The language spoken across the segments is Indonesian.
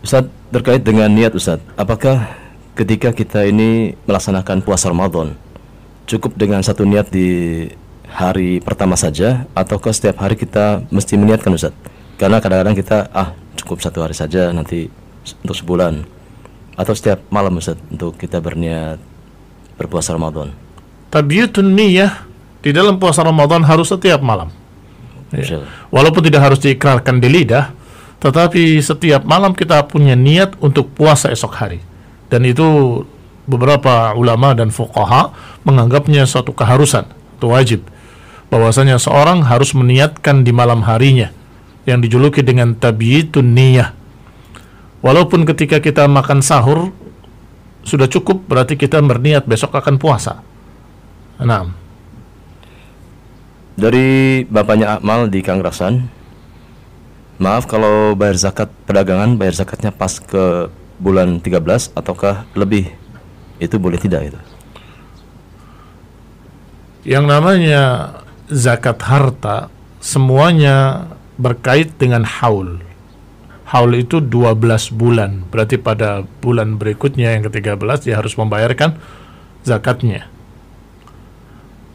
Ustaz, terkait dengan niat Ustaz, apakah ketika kita ini melaksanakan puasa Ramadan cukup dengan satu niat di hari pertama saja ataukah setiap hari kita mesti meniatkan Ustaz? Karena kadang-kadang kita ah cukup satu hari saja nanti untuk sebulan atau setiap malam Ustaz untuk kita berniat berpuasa Ramadan. Tabiatun niyah di dalam puasa Ramadan harus setiap malam. Ya. Walaupun tidak harus diikrarkan di lidah, tetapi setiap malam kita punya niat untuk puasa esok hari. Dan itu beberapa ulama dan fuqaha menganggapnya suatu keharusan atau wajib. Bahwasanya seorang harus meniatkan di malam harinya yang dijuluki dengan tabiitun niyah. Walaupun ketika kita makan sahur sudah cukup berarti kita berniat besok akan puasa. Enam. Dari bapaknya Akmal di Kang Maaf kalau bayar zakat perdagangan bayar zakatnya pas ke bulan 13 ataukah lebih? Itu boleh tidak itu? Yang namanya zakat harta semuanya berkait dengan haul. Haul itu 12 bulan. Berarti pada bulan berikutnya yang ke-13 dia harus membayarkan zakatnya.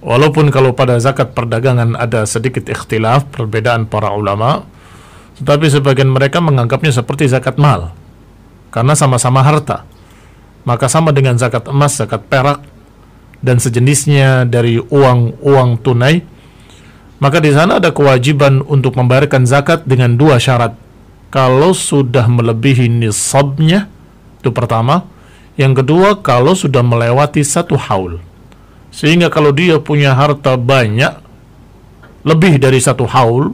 Walaupun kalau pada zakat perdagangan ada sedikit ikhtilaf, perbedaan para ulama, tetapi sebagian mereka menganggapnya seperti zakat mal karena sama-sama harta. Maka sama dengan zakat emas, zakat perak dan sejenisnya dari uang-uang tunai. Maka di sana ada kewajiban untuk membayarkan zakat dengan dua syarat. Kalau sudah melebihi nisabnya, itu pertama. Yang kedua, kalau sudah melewati satu haul. Sehingga kalau dia punya harta banyak, lebih dari satu haul,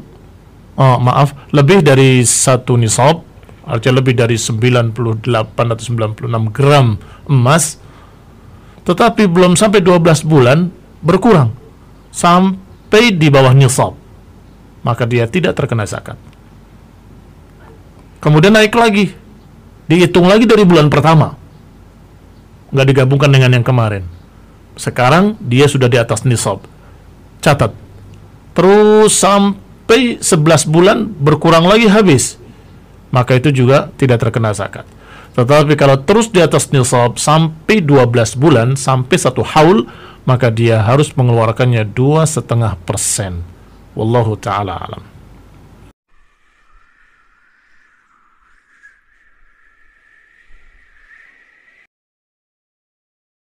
oh, maaf lebih dari satu nisab artinya lebih dari 98 atau 96 gram emas tetapi belum sampai 12 bulan berkurang sampai di bawah nisab maka dia tidak terkena zakat kemudian naik lagi dihitung lagi dari bulan pertama nggak digabungkan dengan yang kemarin sekarang dia sudah di atas nisab catat terus sampai sampai 11 bulan berkurang lagi habis, maka itu juga tidak terkena zakat. Tetapi kalau terus di atas nisab sampai 12 bulan, sampai satu haul, maka dia harus mengeluarkannya dua setengah persen. Wallahu taala alam.